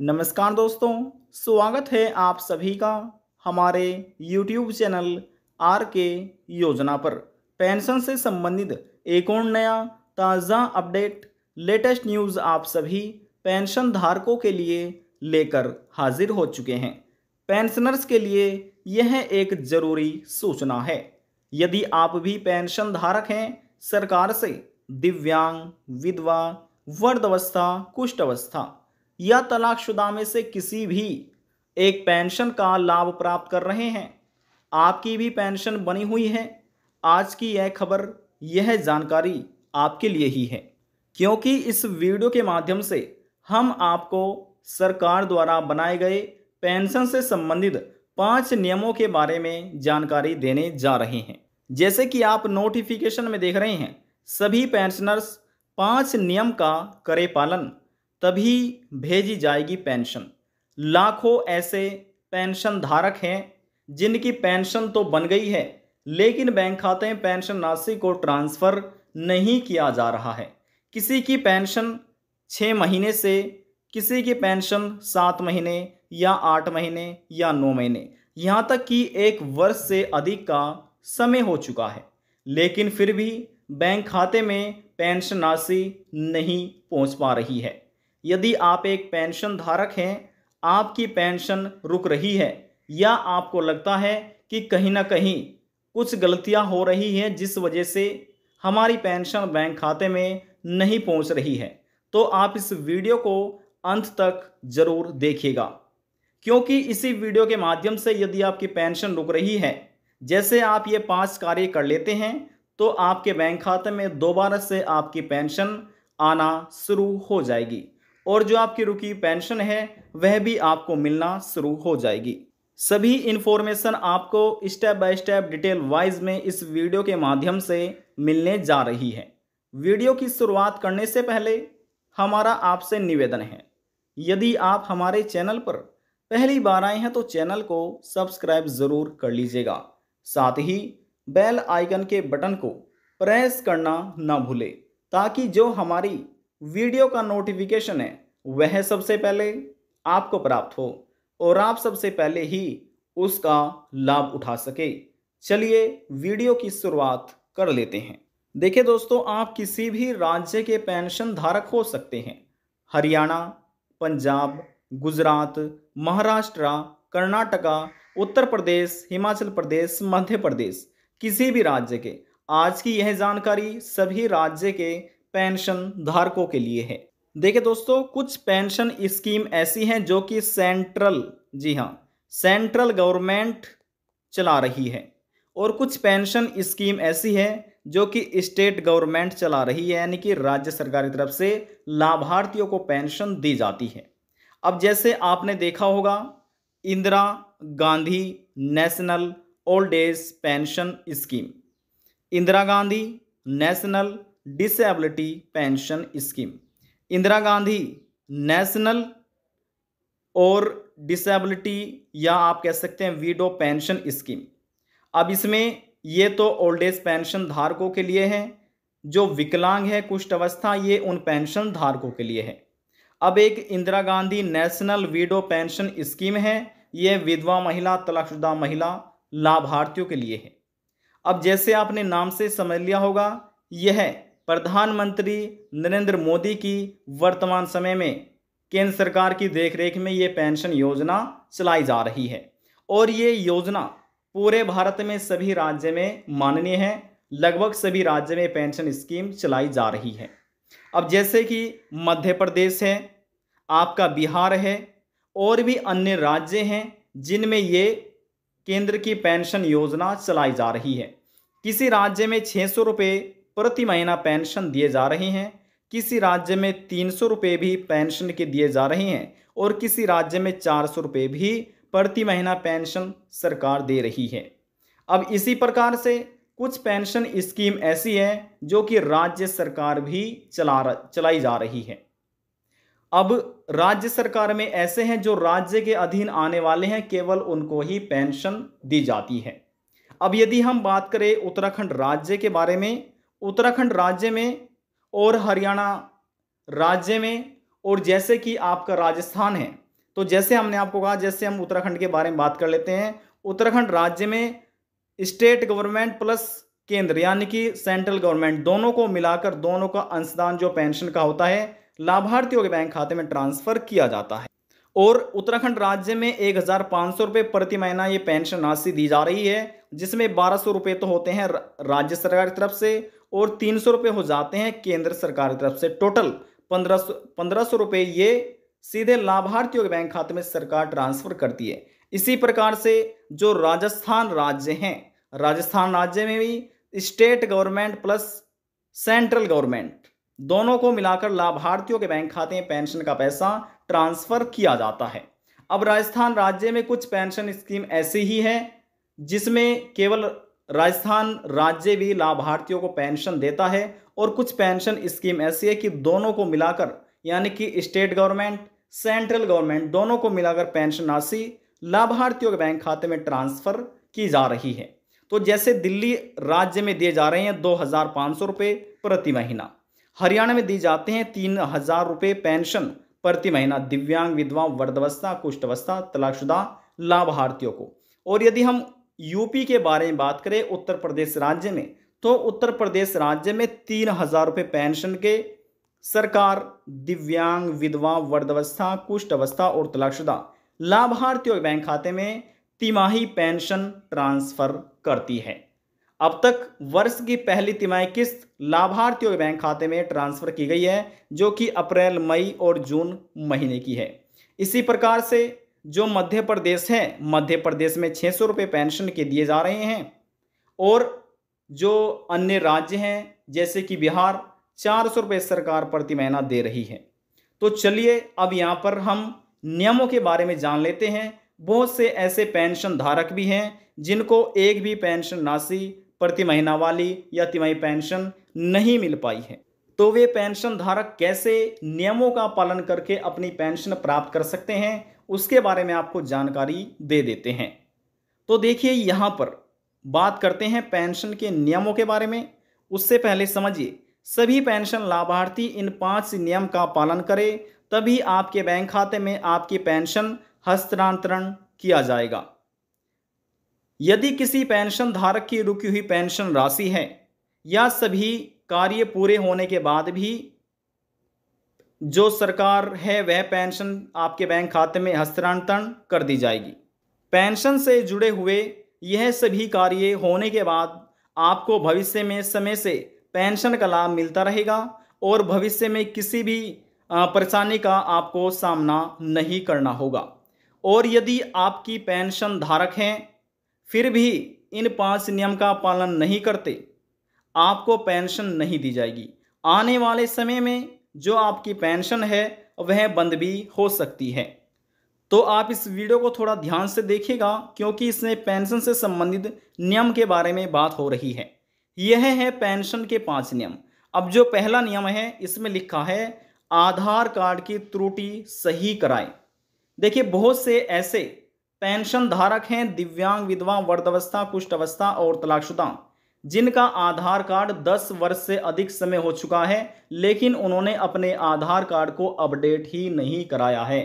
नमस्कार दोस्तों स्वागत है आप सभी का हमारे YouTube चैनल आर के योजना पर पेंशन से संबंधित एक और नया ताज़ा अपडेट लेटेस्ट न्यूज़ आप सभी पेंशन धारकों के लिए लेकर हाजिर हो चुके हैं पेंशनर्स के लिए यह एक ज़रूरी सूचना है यदि आप भी पेंशन धारक हैं सरकार से दिव्यांग विधवा वर्धवस्था अवस्था कुष्ठ अवस्था या तलाकशुदा में से किसी भी एक पेंशन का लाभ प्राप्त कर रहे हैं आपकी भी पेंशन बनी हुई है आज की यह खबर यह जानकारी आपके लिए ही है क्योंकि इस वीडियो के माध्यम से हम आपको सरकार द्वारा बनाए गए पेंशन से संबंधित पांच नियमों के बारे में जानकारी देने जा रहे हैं जैसे कि आप नोटिफिकेशन में देख रहे हैं सभी पेंशनर्स पांच नियम का करे पालन तभी भेजी जाएगी पेंशन लाखों ऐसे पेंशन धारक हैं जिनकी पेंशन तो बन गई है लेकिन बैंक खाते में पेंशन राशि को ट्रांसफ़र नहीं किया जा रहा है किसी की पेंशन छः महीने से किसी की पेंशन सात महीने या आठ महीने या नौ महीने यहाँ तक कि एक वर्ष से अधिक का समय हो चुका है लेकिन फिर भी बैंक खाते में पेंशन राशि नहीं पहुँच पा रही है यदि आप एक पेंशन धारक हैं आपकी पेंशन रुक रही है या आपको लगता है कि कहीं ना कहीं कुछ गलतियां हो रही हैं जिस वजह से हमारी पेंशन बैंक खाते में नहीं पहुंच रही है तो आप इस वीडियो को अंत तक जरूर देखिएगा क्योंकि इसी वीडियो के माध्यम से यदि आपकी पेंशन रुक रही है जैसे आप ये पांच कार्य कर लेते हैं तो आपके बैंक खाते में दोबारा से आपकी पेंशन आना शुरू हो जाएगी और जो आपकी रुकी पेंशन है वह भी आपको मिलना शुरू हो जाएगी सभी इन्फॉर्मेशन आपको step by step detail wise में इस वीडियो के माध्यम से मिलने जा रही है वीडियो की शुरुआत करने से पहले हमारा आपसे निवेदन है यदि आप हमारे चैनल पर पहली बार आए हैं तो चैनल को सब्सक्राइब ज़रूर कर लीजिएगा साथ ही बेल आइकन के बटन को प्रेस करना ना भूले ताकि जो हमारी वीडियो का नोटिफिकेशन है वह सबसे पहले आपको प्राप्त हो और आप सबसे पहले ही उसका लाभ उठा सके चलिए वीडियो की शुरुआत कर लेते हैं देखिए दोस्तों आप किसी भी राज्य के पेंशन धारक हो सकते हैं हरियाणा पंजाब गुजरात महाराष्ट्र कर्नाटका उत्तर प्रदेश हिमाचल प्रदेश मध्य प्रदेश किसी भी राज्य के आज की यह जानकारी सभी राज्य के पेंशन धारकों के लिए है देखिए दोस्तों कुछ पेंशन स्कीम ऐसी हैं जो कि सेंट्रल जी हाँ सेंट्रल गवर्नमेंट चला रही है और कुछ पेंशन स्कीम ऐसी है जो कि स्टेट गवर्नमेंट चला रही है यानी कि राज्य सरकार की तरफ से लाभार्थियों को पेंशन दी जाती है अब जैसे आपने देखा होगा Indira Gandhi national old age pension scheme Indira Gandhi national disability pension scheme Indira Gandhi national और डिसेबिलिटी या आप कह सकते हैं वीडो पेंशन स्कीम अब इसमें ये तो ओल्ड एज पेंशन धारकों के लिए है जो विकलांग है कुष्ठ अवस्था ये उन पेंशन धारकों के लिए है अब एक Indira Gandhi national widow pension scheme है ये विधवा महिला तलाकशुदा महिला लाभार्थियों के लिए है अब जैसे आपने नाम से समझ लिया होगा यह प्रधानमंत्री नरेंद्र मोदी की वर्तमान समय में केंद्र सरकार की देखरेख में ये पेंशन योजना चलाई जा रही है और ये योजना पूरे भारत में सभी राज्य में माननीय है लगभग सभी राज्य में पेंशन स्कीम चलाई जा रही है अब जैसे कि मध्य प्रदेश है आपका बिहार है और भी अन्य राज्य हैं जिनमें ये केंद्र की पेंशन योजना चलाई जा रही है किसी राज्य में छः सौ रुपये प्रति महीना पेंशन दिए जा रहे हैं किसी राज्य में तीन सौ रुपये भी पेंशन के दिए जा रहे हैं और किसी राज्य में चार सौ रुपये भी प्रति महीना पेंशन सरकार दे रही है अब इसी प्रकार से कुछ पेंशन स्कीम ऐसी है जो कि राज्य सरकार भी चला चलाई जा रही है अब राज्य सरकार में ऐसे हैं जो राज्य के अधीन आने वाले हैं केवल उनको ही पेंशन दी जाती है अब यदि हम बात करें उत्तराखंड राज्य के बारे में उत्तराखंड राज्य में और हरियाणा राज्य में और जैसे कि आपका राजस्थान है तो जैसे हमने आपको कहा जैसे हम उत्तराखंड के बारे में बात कर लेते हैं उत्तराखंड राज्य में स्टेट गवर्नमेंट प्लस केंद्र यानी कि सेंट्रल गवर्नमेंट दोनों को मिलाकर दोनों का अंशदान जो पेंशन का होता है लाभार्थियों के बैंक खाते में ट्रांसफर किया जाता है और उत्तराखंड राज्य में एक हज़ार पाँच सौ रुपये प्रति महीना ये पेंशन राशि दी जा रही है जिसमें बारह सौ रुपये तो होते हैं राज्य सरकार की तरफ से और तीन सौ रुपये हो जाते हैं केंद्र सरकार की तरफ से टोटल पंद्रह सौ पंद्रह सौ रुपये ये सीधे लाभार्थियों के बैंक खाते में सरकार ट्रांसफर करती है इसी प्रकार से जो राजस्थान राज्य हैं राजस्थान राज्य में भी state government plus central government दोनों को मिलाकर लाभार्थियों के बैंक खाते में पेंशन का पैसा ट्रांसफर किया जाता है अब राजस्थान राज्य में कुछ पेंशन स्कीम ऐसी ही है जिसमें केवल राजस्थान राज्य भी लाभार्थियों को पेंशन देता है और कुछ पेंशन स्कीम ऐसी है कि दोनों को मिलाकर यानी कि स्टेट गवर्नमेंट सेंट्रल गवर्नमेंट दोनों को मिलाकर पेंशन राशि लाभार्थियों के बैंक खाते में ट्रांसफर की जा रही है तो जैसे दिल्ली राज्य में दिए जा रहे हैं दो हजार पाँच सौ रुपये प्रति महीना हरियाणा में दी जाते हैं तीन हजार रुपये पेंशन प्रति महीना दिव्यांग विधवा वर्धवस्था कुष्ठवस्था तलाकशुदा लाभार्थियों को और यदि हम यूपी के बारे में बात करें उत्तर प्रदेश राज्य में तो उत्तर प्रदेश राज्य में तीन हजार रुपये पेंशन के सरकार दिव्यांग विधवा वर्धावस्था कुष्ठ अवस्था और तलाकशुदा लाभार्थियों के बैंक खाते में तिमाही पेंशन ट्रांसफर करती है अब तक वर्ष की पहली तिमाही किस्त लाभार्थियों के बैंक खाते में ट्रांसफर की गई है जो कि अप्रैल मई और जून महीने की है इसी प्रकार से जो मध्य प्रदेश है मध्य प्रदेश में छः सौ रुपये पेंशन के दिए जा रहे हैं और जो अन्य राज्य हैं जैसे कि बिहार चार सौ रुपये सरकार प्रति महीना दे रही है तो चलिए अब यहाँ पर हम नियमों के बारे में जान लेते हैं बहुत से ऐसे पेंशन धारक भी हैं जिनको एक भी पेंशन राशि प्रति महीना वाली या तिमाही पेंशन नहीं मिल पाई है तो वे पेंशन धारक कैसे नियमों का पालन करके अपनी पेंशन प्राप्त कर सकते हैं उसके बारे में आपको जानकारी दे देते हैं तो देखिए यहाँ पर बात करते हैं पेंशन के नियमों के बारे में उससे पहले समझिए सभी पेंशन लाभार्थी इन पांच नियम का पालन करें तभी आपके बैंक खाते में आपकी पेंशन हस्तांतरण किया जाएगा यदि किसी पेंशन धारक की रुकी हुई पेंशन राशि है या सभी कार्य पूरे होने के बाद भी जो सरकार है वह पेंशन आपके बैंक खाते में हस्तांतरण कर दी जाएगी पेंशन से जुड़े हुए यह सभी कार्य होने के बाद आपको भविष्य में समय से पेंशन का लाभ मिलता रहेगा और भविष्य में किसी भी परेशानी का आपको सामना नहीं करना होगा और यदि आपकी पेंशन धारक हैं फिर भी इन पांच नियम का पालन नहीं करते आपको पेंशन नहीं दी जाएगी आने वाले समय में जो आपकी पेंशन है वह बंद भी हो सकती है तो आप इस वीडियो को थोड़ा ध्यान से देखिएगा क्योंकि इसमें पेंशन से संबंधित नियम के बारे में बात हो रही है यह है पेंशन के पांच नियम अब जो पहला नियम है इसमें लिखा है आधार कार्ड की त्रुटि सही कराएं देखिए बहुत से ऐसे पेंशन धारक हैं दिव्यांग विधवा वर्धावस्था कुष्ठ अवस्था और तलाकशुदा जिनका आधार कार्ड 10 वर्ष से अधिक समय हो चुका है लेकिन उन्होंने अपने आधार कार्ड को अपडेट ही नहीं कराया है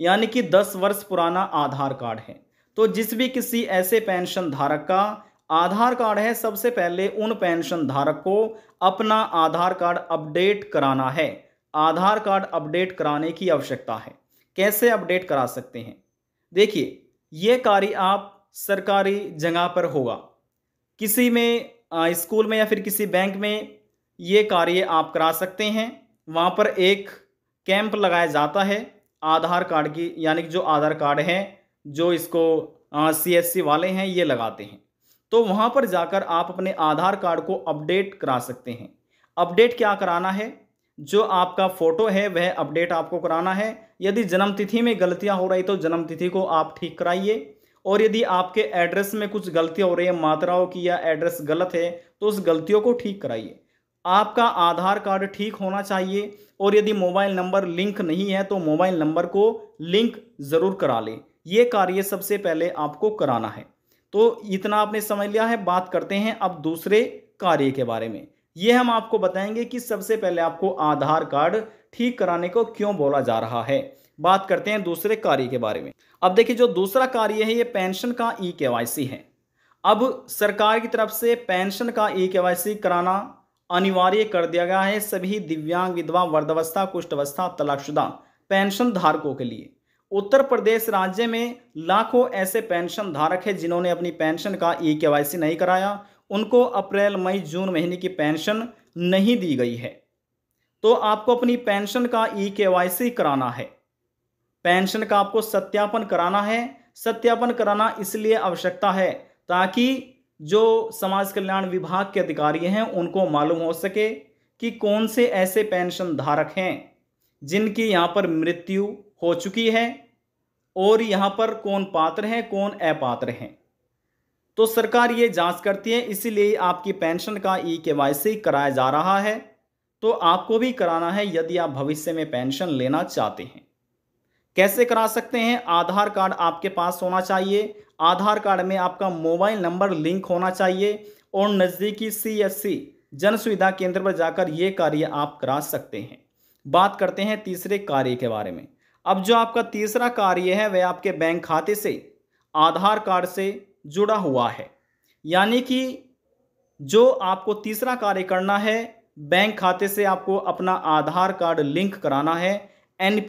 यानी कि 10 वर्ष पुराना आधार कार्ड है तो जिस भी किसी ऐसे पेंशन धारक का आधार कार्ड है सबसे पहले उन पेंशन धारक को अपना आधार कार्ड अपडेट कराना है आधार कार्ड अपडेट कराने की आवश्यकता है कैसे अपडेट करा सकते हैं देखिए ये कार्य आप सरकारी जगह पर होगा किसी में स्कूल में या फिर किसी बैंक में ये कार्य आप करा सकते हैं वहाँ पर एक कैंप लगाया जाता है आधार कार्ड की यानी कि जो आधार कार्ड है जो इसको सी एस सी वाले हैं ये लगाते हैं तो वहाँ पर जाकर आप अपने आधार कार्ड को अपडेट करा सकते हैं अपडेट क्या कराना है जो आपका फ़ोटो है वह अपडेट आपको कराना है यदि जन्मतिथि में गलतियाँ हो रही तो जन्मतिथि को आप ठीक कराइए और यदि आपके एड्रेस में कुछ गलतियाँ हो रही है मात्राओं की या एड्रेस गलत है तो उस गलतियों को ठीक कराइए आपका आधार कार्ड ठीक होना चाहिए और यदि मोबाइल नंबर लिंक नहीं है तो मोबाइल नंबर को लिंक ज़रूर करा लें ये कार्य सबसे पहले आपको कराना है तो इतना आपने समझ लिया है बात करते हैं अब दूसरे कार्य के बारे में ये हम आपको बताएंगे कि सबसे पहले आपको आधार कार्ड ठीक कराने को क्यों बोला जा रहा है बात करते हैं दूसरे कार्य के बारे में अब देखिए जो दूसरा कार्य है ये पेंशन का ई के है अब सरकार की तरफ से पेंशन का ई के कराना अनिवार्य कर दिया गया है सभी दिव्यांग विधवा वर्धवस्था कुष्ठवस्था तलाकशुदा पेंशन धारकों के लिए उत्तर प्रदेश राज्य में लाखों ऐसे पेंशन धारक हैं जिन्होंने अपनी पेंशन का ई के नहीं कराया उनको अप्रैल मई जून महीने की पेंशन नहीं दी गई है तो आपको अपनी पेंशन का ई के कराना है पेंशन का आपको सत्यापन कराना है सत्यापन कराना इसलिए आवश्यकता है ताकि जो समाज कल्याण विभाग के अधिकारी हैं उनको मालूम हो सके कि कौन से ऐसे पेंशन धारक हैं जिनकी यहाँ पर मृत्यु हो चुकी है और यहाँ पर कौन पात्र हैं कौन अपात्र हैं तो सरकार ये जांच करती है इसीलिए आपकी पेंशन का ई के कराया जा रहा है तो आपको भी कराना है यदि आप भविष्य में पेंशन लेना चाहते हैं कैसे करा सकते हैं आधार कार्ड आपके पास होना चाहिए आधार कार्ड में आपका मोबाइल नंबर लिंक होना चाहिए और नज़दीकी सी एस सी जन सुविधा केंद्र पर जाकर ये कार्य आप करा सकते हैं बात करते हैं तीसरे कार्य के बारे में अब जो आपका तीसरा कार्य है वह आपके बैंक खाते से आधार कार्ड से जुड़ा हुआ है यानी कि जो आपको तीसरा कार्य करना है बैंक खाते से आपको अपना आधार कार्ड लिंक कराना है एन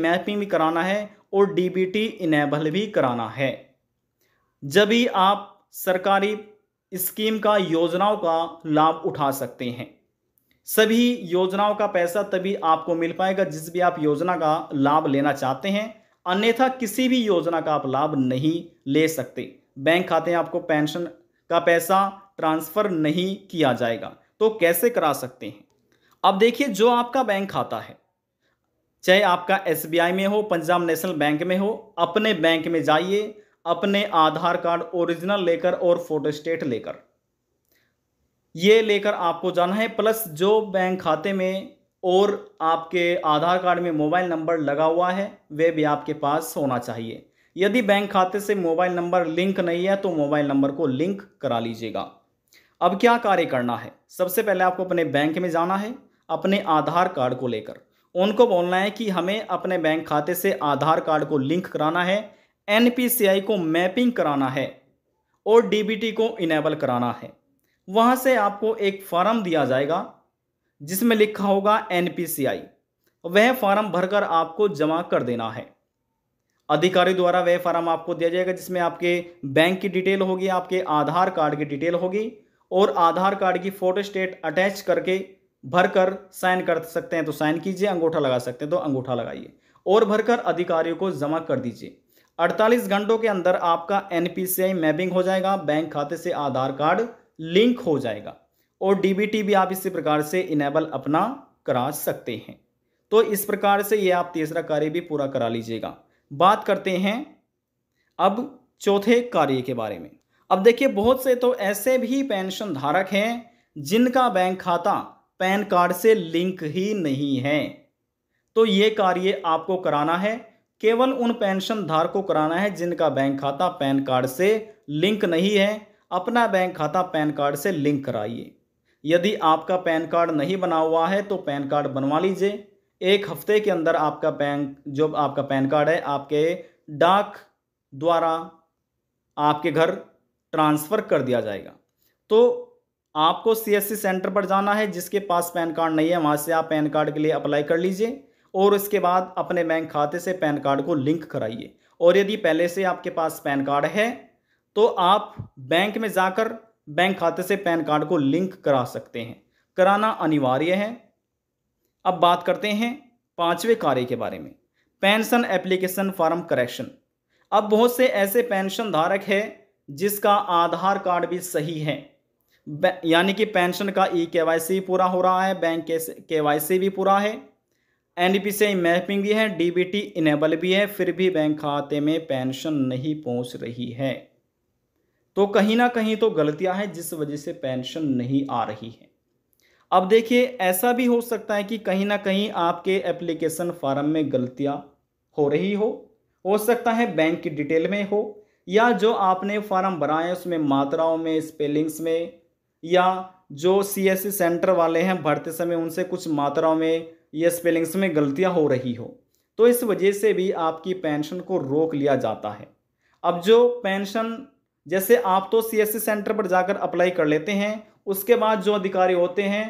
मैपिंग भी कराना है और डी इनेबल भी कराना है जब भी आप सरकारी स्कीम का योजनाओं का लाभ उठा सकते हैं सभी योजनाओं का पैसा तभी आपको मिल पाएगा जिस भी आप योजना का लाभ लेना चाहते हैं अन्यथा किसी भी योजना का आप लाभ नहीं ले सकते बैंक खाते में आपको पेंशन का पैसा ट्रांसफ़र नहीं किया जाएगा तो कैसे करा सकते हैं अब देखिए जो आपका बैंक खाता है चाहे आपका एसबीआई में हो पंजाब नेशनल बैंक में हो अपने बैंक में जाइए अपने आधार कार्ड ओरिजिनल लेकर और फोटो स्टेट लेकर ये लेकर आपको जाना है प्लस जो बैंक खाते में और आपके आधार कार्ड में मोबाइल नंबर लगा हुआ है वे भी आपके पास होना चाहिए यदि बैंक खाते से मोबाइल नंबर लिंक नहीं है तो मोबाइल नंबर को लिंक करा लीजिएगा अब क्या कार्य करना है सबसे पहले आपको अपने बैंक में जाना है अपने आधार कार्ड को लेकर उनको बोलना है कि हमें अपने बैंक खाते से आधार कार्ड को लिंक कराना है एन को मैपिंग कराना है और डी को इनेबल कराना है वहाँ से आपको एक फॉर्म दिया जाएगा जिसमें लिखा होगा एन वह फॉर्म भरकर आपको जमा कर देना है अधिकारी द्वारा वह फॉर्म आपको दिया जाएगा जिसमें आपके बैंक की डिटेल होगी आपके आधार कार्ड की डिटेल होगी और आधार कार्ड की फोटो स्टेट अटैच करके भरकर साइन कर सकते हैं तो साइन कीजिए अंगूठा लगा सकते हैं तो अंगूठा लगाइए और भरकर अधिकारियों को जमा कर दीजिए 48 घंटों के अंदर आपका एनपीसीआई मैपिंग हो जाएगा बैंक खाते से आधार कार्ड लिंक हो जाएगा और डीबीटी भी आप इसी प्रकार से इनेबल अपना करा सकते हैं तो इस प्रकार से ये आप तीसरा कार्य भी पूरा करा लीजिएगा बात करते हैं अब चौथे कार्य के बारे में अब देखिए बहुत से तो ऐसे भी पेंशन धारक हैं जिनका बैंक खाता पैन कार्ड से लिंक ही नहीं है तो ये कार्य आपको कराना है केवल उन पेंशन धार को कराना है जिनका बैंक खाता पैन कार्ड से लिंक नहीं है अपना बैंक खाता पैन कार्ड से लिंक कराइए यदि आपका पैन कार्ड नहीं बना हुआ है तो पैन कार्ड बनवा लीजिए एक हफ्ते के अंदर आपका बैंक जो आपका पैन कार्ड है आपके डाक द्वारा आपके घर ट्रांसफ़र कर दिया जाएगा तो आपको सीएससी सेंटर पर जाना है जिसके पास पैन कार्ड नहीं है वहाँ से आप पैन कार्ड के लिए अप्लाई कर लीजिए और उसके बाद अपने बैंक खाते से पैन कार्ड को लिंक कराइए और यदि पहले से आपके पास पैन कार्ड है तो आप बैंक में जाकर बैंक खाते से पैन कार्ड को लिंक करा सकते हैं कराना अनिवार्य है अब बात करते हैं पाँचवें कार्य के बारे में पेंशन एप्लीकेशन फॉर्म करेक्शन अब बहुत से ऐसे पेंशन धारक है जिसका आधार कार्ड भी सही है यानी कि पेंशन का ई के पूरा हो रहा है बैंक के के भी पूरा है एन से मैपिंग भी है टी इनेबल भी है फिर भी बैंक खाते में पेंशन नहीं पहुंच रही है तो कहीं ना कहीं तो गलतियां हैं जिस वजह से पेंशन नहीं आ रही है अब देखिए ऐसा भी हो सकता है कि कहीं ना कहीं आपके एप्लीकेशन फार्म में गलतियां हो रही हो हो सकता है बैंक की डिटेल में हो या जो आपने फॉर्म भरा है उसमें मात्राओं में स्पेलिंग्स में या जो सी एस सेंटर वाले हैं भरते समय उनसे कुछ मात्राओं में या स्पेलिंग्स में गलतियां हो रही हो तो इस वजह से भी आपकी पेंशन को रोक लिया जाता है अब जो पेंशन जैसे आप तो सी सेंटर पर जाकर अप्लाई कर लेते हैं उसके बाद जो अधिकारी होते हैं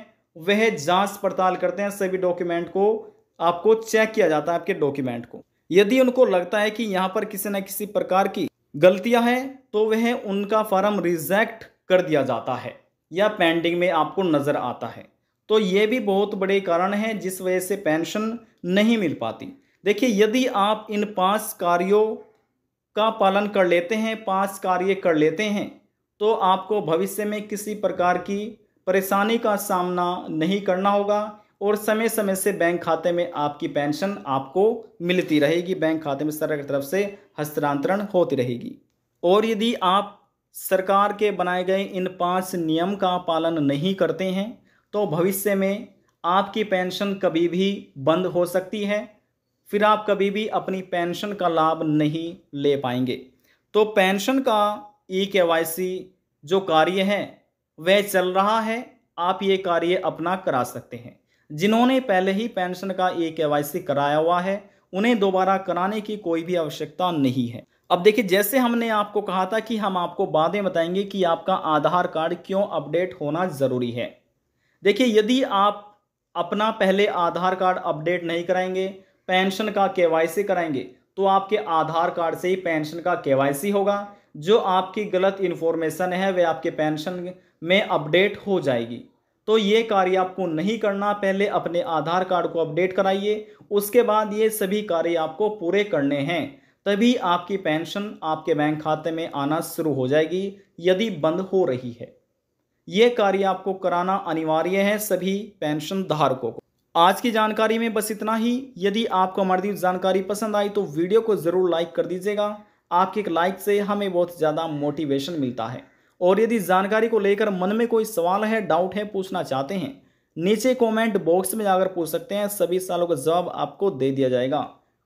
वह जांच पड़ताल करते हैं सभी डॉक्यूमेंट को आपको चेक किया जाता है आपके डॉक्यूमेंट को यदि उनको लगता है कि यहाँ पर किसी न किसी प्रकार की गलतियाँ हैं तो वह उनका फॉर्म रिजेक्ट कर दिया जाता है या पेंडिंग में आपको नज़र आता है तो ये भी बहुत बड़े कारण हैं जिस वजह से पेंशन नहीं मिल पाती देखिए यदि आप इन पांच कार्यों का पालन कर लेते हैं पांच कार्य कर लेते हैं तो आपको भविष्य में किसी प्रकार की परेशानी का सामना नहीं करना होगा और समय समय से बैंक खाते में आपकी पेंशन आपको मिलती रहेगी बैंक खाते में सरकार की तरफ से हस्तांतरण होती रहेगी और यदि आप सरकार के बनाए गए इन पांच नियम का पालन नहीं करते हैं तो भविष्य में आपकी पेंशन कभी भी बंद हो सकती है फिर आप कभी भी अपनी पेंशन का लाभ नहीं ले पाएंगे तो पेंशन का ई के वाई सी जो कार्य है वह चल रहा है आप ये कार्य अपना करा सकते हैं जिन्होंने पहले ही पेंशन का ई के वाई सी कराया हुआ है उन्हें दोबारा कराने की कोई भी आवश्यकता नहीं है अब देखिए जैसे हमने आपको कहा था कि हम आपको बातें बताएंगे कि आपका आधार कार्ड क्यों अपडेट होना ज़रूरी है देखिए यदि आप अपना पहले आधार कार्ड अपडेट नहीं कराएंगे पेंशन का केवाईसी कराएंगे तो आपके आधार कार्ड से ही पेंशन का केवाईसी होगा जो आपकी गलत इन्फॉर्मेशन है वह आपके पेंशन में अपडेट हो जाएगी तो ये कार्य आपको नहीं करना पहले अपने आधार कार्ड को अपडेट कराइए उसके बाद ये सभी कार्य आपको पूरे करने हैं तभी आपकी पेंशन आपके बैंक खाते में आना शुरू हो जाएगी यदि बंद हो रही है ये कार्य आपको कराना अनिवार्य है सभी पेंशन धारकों को आज की जानकारी में बस इतना ही यदि आपको हमारी जानकारी पसंद आई तो वीडियो को ज़रूर लाइक कर दीजिएगा आपके एक लाइक से हमें बहुत ज़्यादा मोटिवेशन मिलता है और यदि जानकारी को लेकर मन में कोई सवाल है डाउट है पूछना चाहते हैं नीचे कमेंट बॉक्स में जाकर पूछ सकते हैं सभी सवालों का जवाब आपको दे दिया जाएगा